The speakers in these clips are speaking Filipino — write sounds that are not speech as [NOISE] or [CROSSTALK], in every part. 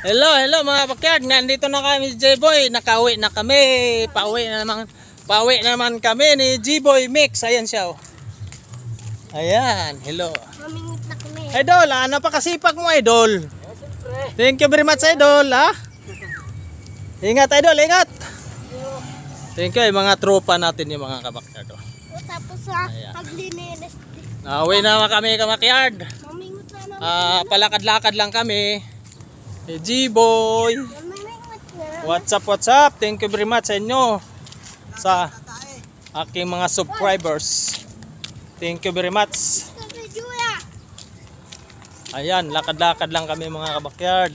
Hello, hello mga pakyag. Nandito na kami si J-Boy. Nakauwi na kami. Pauwi na naman. Pauwi na naman kami ni J-Boy Mix. Ayan siya. Oh. Ayan, hello. Mamingit na kami. Idol, ah, napakasipag mo idol. Eh, Thank you very much idol, Ah. Ingat idol, ingat. Thank you mga tropa natin yung mga kabakyard. Oh. Tapos sa ah, paglininis. Nauwi na kami kamakyard. Mamingit na naman. Ah, palakad-lakad lang kami. Hey G-boy! What's up, what's up? Thank you very much sa inyo sa aking mga subscribers. Thank you very much. Ayan, lakad-lakad lang kami mga kabakyard.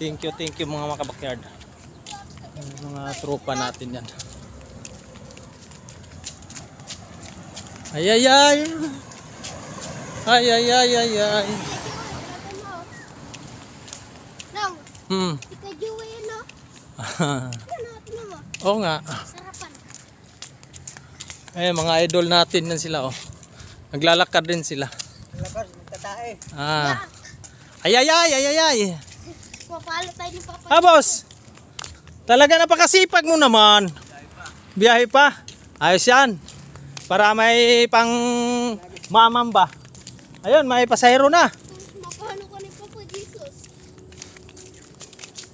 Thank you, thank you mga mga kabakyard. Mga tropa natin yan. Ay, ay, ay. Ay, ay, ay, ay, ay. Hmm. Ikajuwi, no? [LAUGHS] Oo nga. Sarapan. Eh, mga idol natin yan sila, oh. Naglalakad din sila. Naglalakad, nagtatae. Ah. Ay, ay, ay, ay, ay, ay. Papalo tayo ni Papa. Ha ah, boss. Talaga napakasipag mo naman. Biyahe pa. Ayos yan. Para may pang mamamba. Ayun, may pasahero na.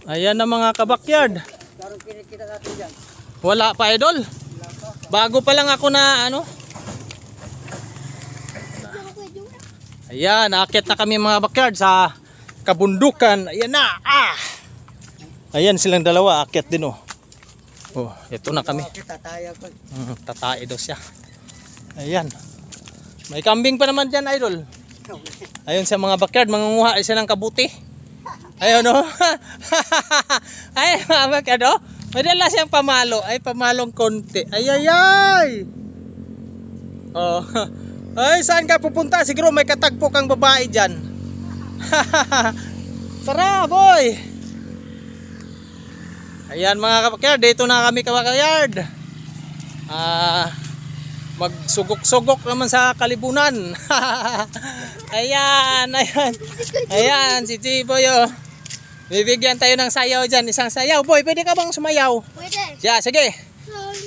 Ayan na mga kabakyard. Wala pa idol. Bago pa lang ako na ano. Ayan, nakakit na kami mga bakyard sa kabundukan. Ayan na. Ah. Ayan silang dalawa, akit din oh. Oh, ito na kami. Hmm, tatae daw siya. Ayan. May kambing pa naman dyan, idol. Ayun sa mga bakyard, mangunguha isa ng kabuti. Ayun o. ay, mamak ano? [LAUGHS] Madalas siyang pamalo. Ay, pamalong konti. Ay, ay, ay! Oh. [LAUGHS] Ay, saan ka pupunta? Siguro may katagpo kang babae dyan. [LAUGHS] Tara, boy! Ayan mga kapakyard, dito na kami kapakyard. Ah... Uh, magsugok-sugok naman sa kalibunan. ayan, ayan. Ayan, si Tiboy oh. Bibigyan tayo ng sayaw dyan. Isang sayaw. Boy, pwede ka bang sumayaw? Pwede. Yeah, sige.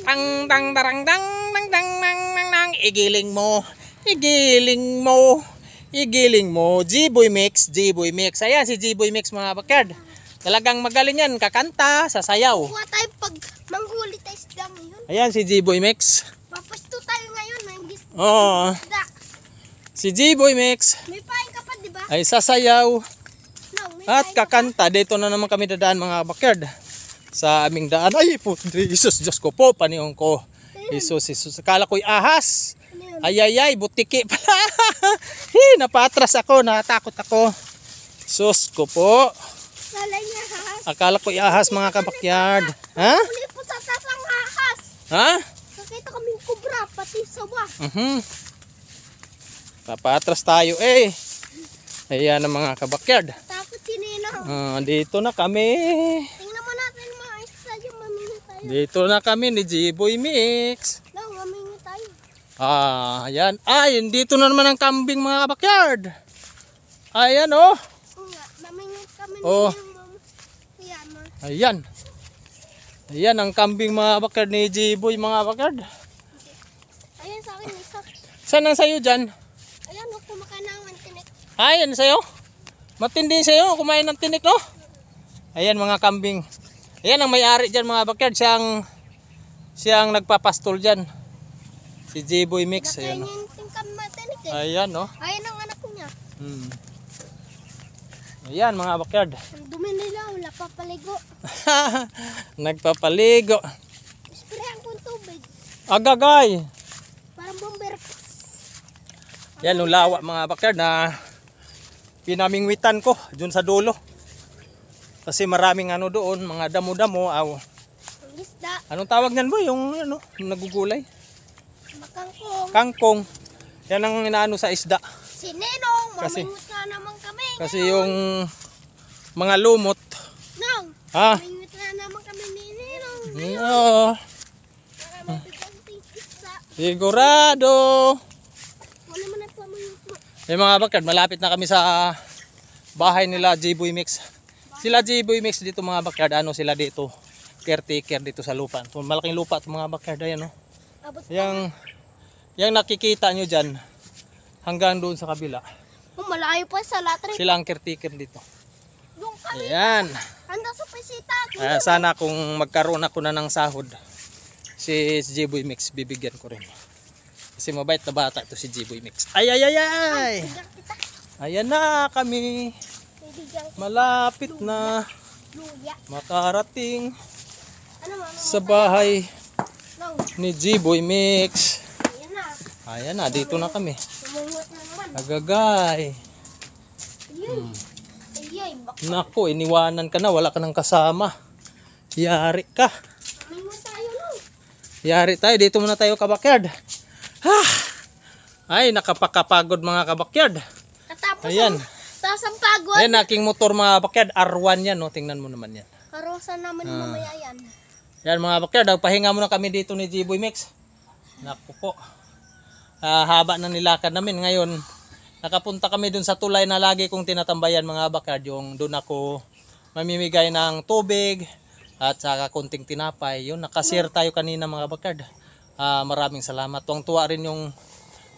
Tang, tang, tarang, tang, tang, tang, nang, nang, nang. Igiling mo. Igiling mo. Igiling mo. G-Boy Mix. G-Boy Mix. Ayan, si G-Boy Mix mga bakard. Talagang magaling yan. Kakanta, sasayaw. Kuha tayo pag manghuli tayo sa dami ngayon. Ayan, si G-Boy Mix. Papasto tayo ngayon. Manggis. Oo. Si G-Boy Mix. May pain ka pa, di ba? Ay, sasayaw. At kakanta, dito na naman kami dadaan mga kabakyard. Sa aming daan. Ay, po, Jesus, Diyos ko po, paniyong ko. Jesus, Jesus. Akala ko'y ahas. Ay, ay, ay, butiki pala. Hi, [LAUGHS] napatras ako, natatakot ako. Sus ko po. Akala ko'y ahas mga kabakyard. Ha? Ha? Nakita kaming kubra, pati sawa. Uh mhm. -huh. Papatras tayo eh. Ayan ang mga kabakyard. Tama. Ah, dito na kami. Tingnan mo natin mga isa yung mamili tayo. Dito na kami ni G-Boy Mix. No, mamili tayo. Ah, ayan. Ay, dito na naman ang kambing mga backyard. Ayan oh. Mamili kami oh. oh. Ayan. Ayan ang kambing mga backyard ni G-Boy mga backyard. Ayan sa akin isa. Saan ang sayo dyan? Ayan, huwag oh, kumakain ng antinik. Ayan sa'yo? Ayan. Matindi sa'yo, kumain ng tinik, no? Oh. Ayan mga kambing. Ayan ang may-ari dyan mga backyard. Siyang, siyang nagpapastol dyan. Si J-Boy Mix. Ayan, oh. no? Eh. Ayan, no? Oh. Ayan ang anak niya. Hmm. Ayan mga backyard. Ang dumi nila, wala papaligo. [LAUGHS] Nagpapaligo. Sprayan kong tubig. Agagay. Parang bomber. Yan, nung mga backyard na pinamingwitan ko dun sa dulo. Kasi maraming ano doon, mga damo-damo. Aw. Anong tawag niyan mo? Yung ano, nagugulay? Kangkong. Kangkong. Yan ang inaano sa isda. sininong Ninong, kasi, naman kami. Kasi ngayon. yung mga lumot. Nang, ha? mamingwit naman kami ni Ninong. Oo. Sigurado. May eh, mga backyard, malapit na kami sa bahay nila J-Boy Mix. Sila J-Boy Mix dito mga backyard, ano sila dito, caretaker dito sa lupa. So, malaking lupa itong mga backyard, ayan o. No? Yang, yang nakikita nyo dyan, hanggang doon sa kabila. Oh, malayo pa sa latrik. Sila ang caretaker dito. Doon kami. Ayan. Uh, sana kung magkaroon ako na ng sahod, si J-Boy Mix, bibigyan ko rin. Kasi mabait na bata to si Jiboy Mix. Ay, ay, ay, ay! Ayan na kami. Malapit na makarating sa bahay ni Jiboy Mix. Ayan na, dito na kami. Agagay. Hmm. Nako, iniwanan ka na. Wala ka ng kasama. Yari ka. Oh. Yari tayo. Dito muna tayo kabakyard. Ah, ay, nakapakapagod mga kabakyard. Katapos Ayan. Ang, tapos ang pagod. Ayan, aking motor mga kabakyard. R1 yan, no? Tingnan mo naman yan. Karosa naman ah. mamaya yan. Yan mga kabakyard, ah, pahinga muna kami dito ni Jiboy Mix. Naku po. Ah, haba na nilakad namin ngayon. Nakapunta kami dun sa tulay na lagi kong tinatambayan mga kabakyard. Yung dun ako mamimigay ng tubig at saka konting tinapay. Yun, nakasir ano? tayo kanina mga kabakyard uh, maraming salamat. Tuwang-tuwa rin yung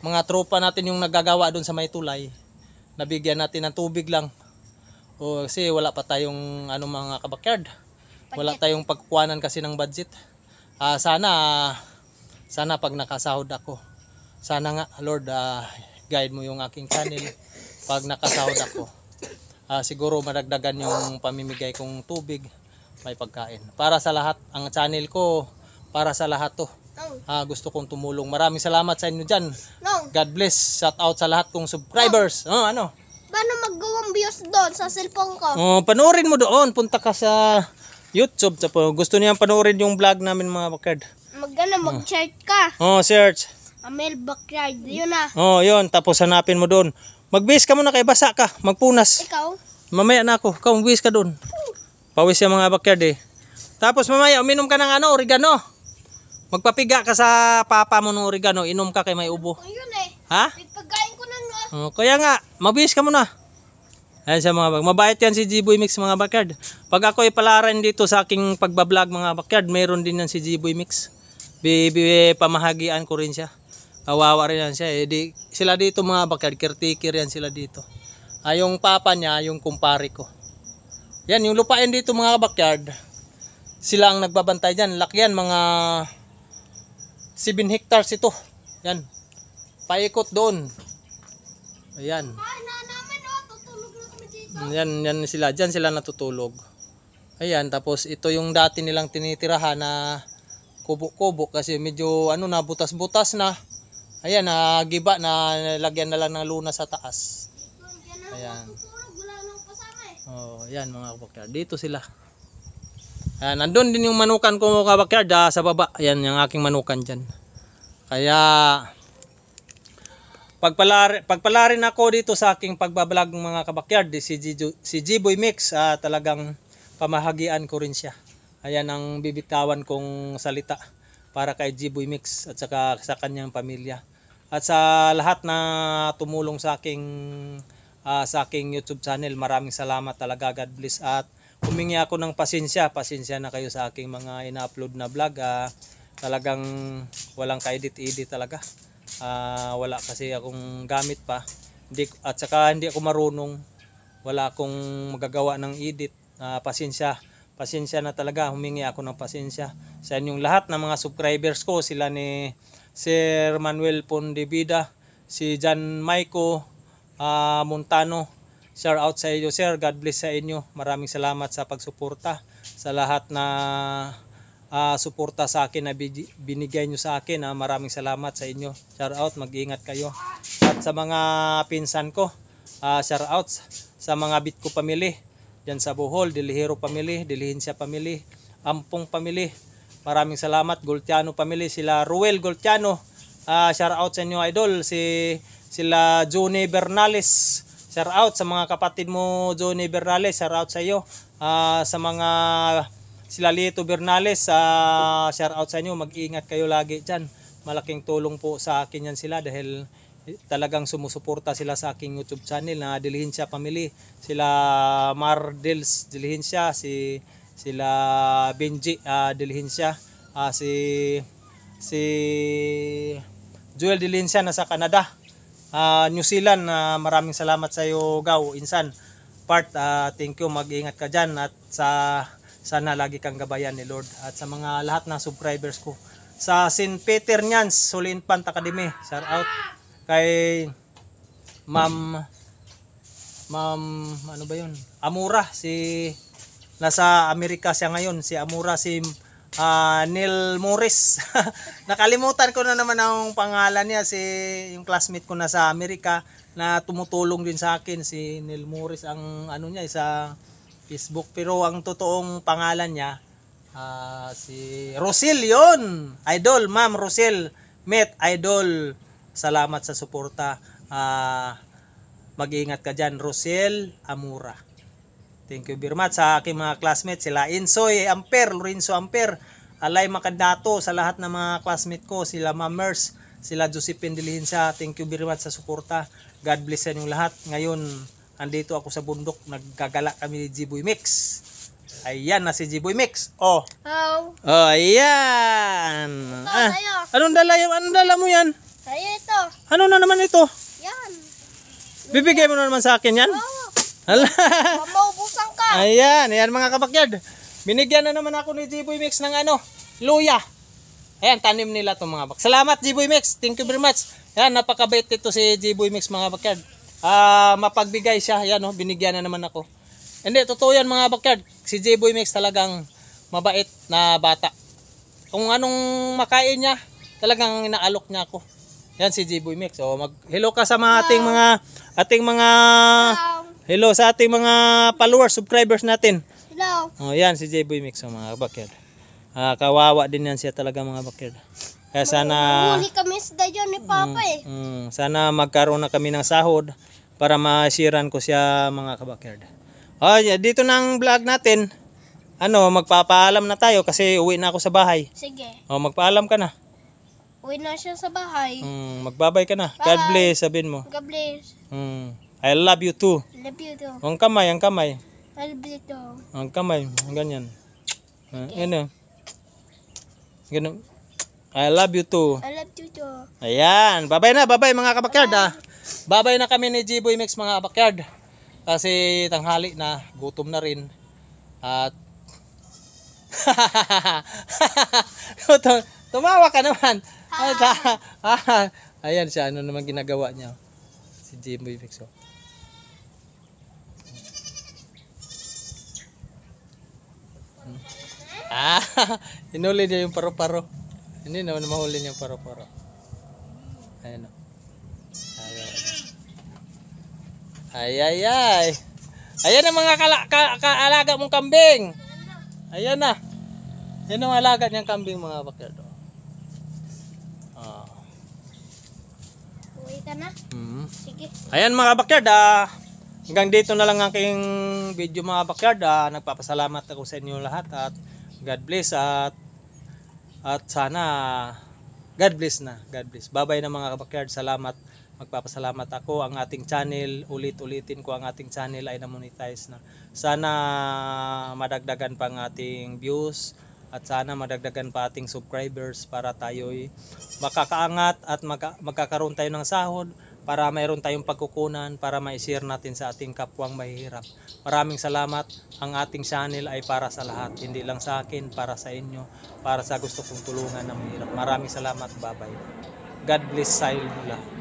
mga tropa natin yung nagagawa doon sa may tulay. Nabigyan natin ng tubig lang. O, kasi wala pa tayong ano mga kabakyard. Wala tayong pagkuhanan kasi ng budget. Uh, sana, sana pag nakasahod ako, sana nga Lord uh, guide mo yung aking channel [COUGHS] pag nakasahod ako. Uh, siguro madagdagan yung pamimigay kong tubig may pagkain. Para sa lahat, ang channel ko, para sa lahat to. Ah, gusto kong tumulong. Maraming salamat sa inyo dyan. God bless. Shout out sa lahat kong subscribers. Oh, ano? Paano mag magawang views doon sa cellphone ko? Oh, panoorin mo doon. Punta ka sa YouTube. Tapo. Gusto niyang panoorin yung vlog namin mga bakard. Magana, oh. mag-search ka. Oh, search. Amel Backyard. Yun na. Oh, yun. Tapos hanapin mo doon. mag Magbis ka muna kay basa ka. Magpunas. Ikaw? Mamaya na ako. Ikaw, magbis ka doon. Pawis yung mga backyard eh. Tapos mamaya, uminom ka ng ano, oregano. Magpapiga ka sa papa mo ng oregano, inom ka kay may ubo. Ayun eh. Ha? May ko na no. Oh, kaya nga, mabihis ka muna. Ayan siya mga bag. Mabait yan si G-Boy Mix mga backyard. Pag ako ipalaran dito sa aking pagbablog mga backyard, mayroon din yan si G-Boy Mix. Bibi eh, pamahagian ko rin siya. Kawawa rin yan siya. Eh, di, sila dito mga backyard, caretaker yan sila dito. Ah, yung papa niya, yung kumpare ko. Yan, yung lupain dito mga backyard, sila ang nagbabantay dyan. Lakyan mga 7 hectares ito. Yan. Paikot doon. Ayan. Yan, yan sila. Diyan sila natutulog. Ayan, tapos ito yung dati nilang tinitirahan na kubo-kubo kasi medyo ano na butas-butas na. Ayan, nagiba na lagyan na lang ng luna sa taas. Ayan. Eh. Oh, ayan mga kapakya. Dito sila. Ayan, ah, nandun din yung manukan ko mga kabakyard ah, sa baba. Ayan, yung aking manukan dyan. Kaya, pagpalari, pagpalarin ako dito sa aking pagbablog mga kabakyard, si, G, si Mix, ah, talagang pamahagian ko rin siya. Ayan ang bibitawan kong salita para kay G-Boy Mix at saka sa kanyang pamilya. At sa lahat na tumulong sa aking, uh, sa aking YouTube channel, maraming salamat talaga. God bless at humingi ako ng pasensya. Pasensya na kayo sa aking mga ina-upload na vlog. Uh, talagang walang kaedit-edit talaga. ah, wala kasi akong gamit pa. Hindi, at saka hindi ako marunong. Wala akong magagawa ng edit. Uh, pasensya. Pasensya na talaga. Humingi ako ng pasensya. Sa inyong lahat ng mga subscribers ko. Sila ni Sir Manuel Pondevida. Si Jan Maiko uh, ah, Montano. Sir, out sa iyo, sir. God bless sa inyo. Maraming salamat sa pagsuporta sa lahat na uh, suporta sa akin na binigay nyo sa akin. Uh, maraming salamat sa inyo. Shout out, mag-ingat kayo. At sa mga pinsan ko, uh, shout out sa mga Bitco family. Diyan sa Bohol, Dilihero family, Dilihinsya family, Ampong family. Maraming salamat, Goltiano family. Sila Ruel Goltiano. Uh, shout out sa inyo idol. Si, sila Juni Bernales. Shout out sa mga kapatid mo Johnny Bernales, shout out sa iyo. Uh, sa mga sila Lito Bernales, uh, shout out sa inyo. Mag-ingat kayo lagi diyan. Malaking tulong po sa akin yan sila dahil talagang sumusuporta sila sa aking YouTube channel na Dilihencia Family. Sila Mardels Dilihencia, si sila Benji uh, ah, Dilihencia, uh, si si Joel Dilihencia nasa Canada uh, New Zealand uh, maraming salamat sa iyo Gaw Insan part uh, ah, thank you mag-ingat ka dyan at sa sana lagi kang gabayan ni Lord at sa mga lahat ng subscribers ko sa St. Peter Nyans Sulin Pant Academy shout out kay Ma'am Ma'am ano ba yun Amura si nasa Amerika siya ngayon si Amura si uh, Neil Morris. [LAUGHS] Nakalimutan ko na naman ang pangalan niya si yung classmate ko na sa Amerika na tumutulong din sa akin si Neil Morris ang ano niya sa Facebook pero ang totoong pangalan niya uh, si Rosel yon. Idol, Ma'am Rosel. Met Idol. Salamat sa suporta. Uh, mag-iingat ka diyan, Rosel Amura. Thank you very much sa aking mga classmates sila Insoy Amper, Lorenzo Amper, Alay Makadato sa lahat ng mga classmates ko, sila Mamers, sila Josephine Dilihensa. Thank you very much sa suporta. God bless sa lahat. Ngayon, andito ako sa bundok, naggagala kami ni Jiboy Mix. Ayan na si Jiboy Mix. Oh. Oh. Oh, ayan. Ito, ah, tayo. anong dala, anong dala mo yan? Sa'yo ito. Ano na naman ito? Yan. Bibigay mo na naman sa akin yan? Oh. Hala. Ayan, ayan mga kabakyard. Binigyan na naman ako ni Jiboy Mix ng ano, luya. Ayan, tanim nila itong mga bak. Salamat Jiboy Mix. Thank you very much. Ayan, napakabait nito si Jiboy Mix mga bakyard. Uh, mapagbigay siya. Ayan, oh, binigyan na naman ako. Hindi, totoo yan mga bakyard. Si Jiboy Mix talagang mabait na bata. Kung anong makain niya, talagang inaalok niya ako. Yan si Jiboy Mix. So, oh, mag hello ka sa mga ating mga ating mga wow. Hello sa ating mga followers, subscribers natin. Hello. Oh, yan si J-Boy Mix oh, mga kabakyard. Ah, kawawa din yan siya talaga mga kabakyard. Kaya sana... Huli kami sa dyan ni Papa mm, eh. Mm, sana magkaroon na kami ng sahod para masiran ko siya mga kabakyard. Oh, dito nang vlog natin. Ano, magpapaalam na tayo kasi uwi na ako sa bahay. Sige. Oh, magpaalam ka na. Uwi na siya sa bahay. Mm, magbabay ka na. Bye. God bless, sabihin mo. God bless. Mm. I love you too. Love you too. Ang kamay, ang kamay. I love you too. Ang kamay, ganyan. Ah, okay. Ano? Ganun. I love you too. I love you too. Ayan. Babay na, babay mga kabakyard ah. Babay na kami ni G-Boy Mix mga kabakyard. Kasi tanghali na, gutom na rin. At [LAUGHS] Tumawa ka naman. Ah. Ah. Ayan siya, ano naman ginagawa niya. Si G-Boy Mix. Oh. Ah, [LAUGHS] inuli niya yung paro-paro. Hindi naman mahuli niya yung paro-paro. Ayan o. Ay, ay, ay. Ayan ang mga kala, ka, kaalaga mong kambing. Ayan na. Yan ang alaga niyang kambing mga bakyardo. Oh. Ah. Uwi ka na? Mm -hmm. Sige. Ayan mga bakyard ah hanggang dito na lang ang aking video mga backyard ah, nagpapasalamat ako sa inyo lahat at God bless at at sana God bless na God bless bye bye na mga backyard salamat magpapasalamat ako ang ating channel ulit ulitin ko ang ating channel ay na-monetize na sana madagdagan pa ang ating views at sana madagdagan pa ating subscribers para tayo'y makakaangat at magka magkakaroon tayo ng sahod para mayroon tayong pagkukunan para ma-share natin sa ating kapwang mahihirap. Maraming salamat. Ang ating channel ay para sa lahat, hindi lang sa akin, para sa inyo, para sa gusto kong tulungan ng mahirap. Maraming salamat. Babay. God bless sa inyo lahat.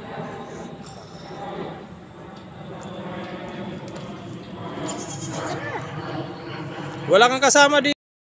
Wala kang kasama dito.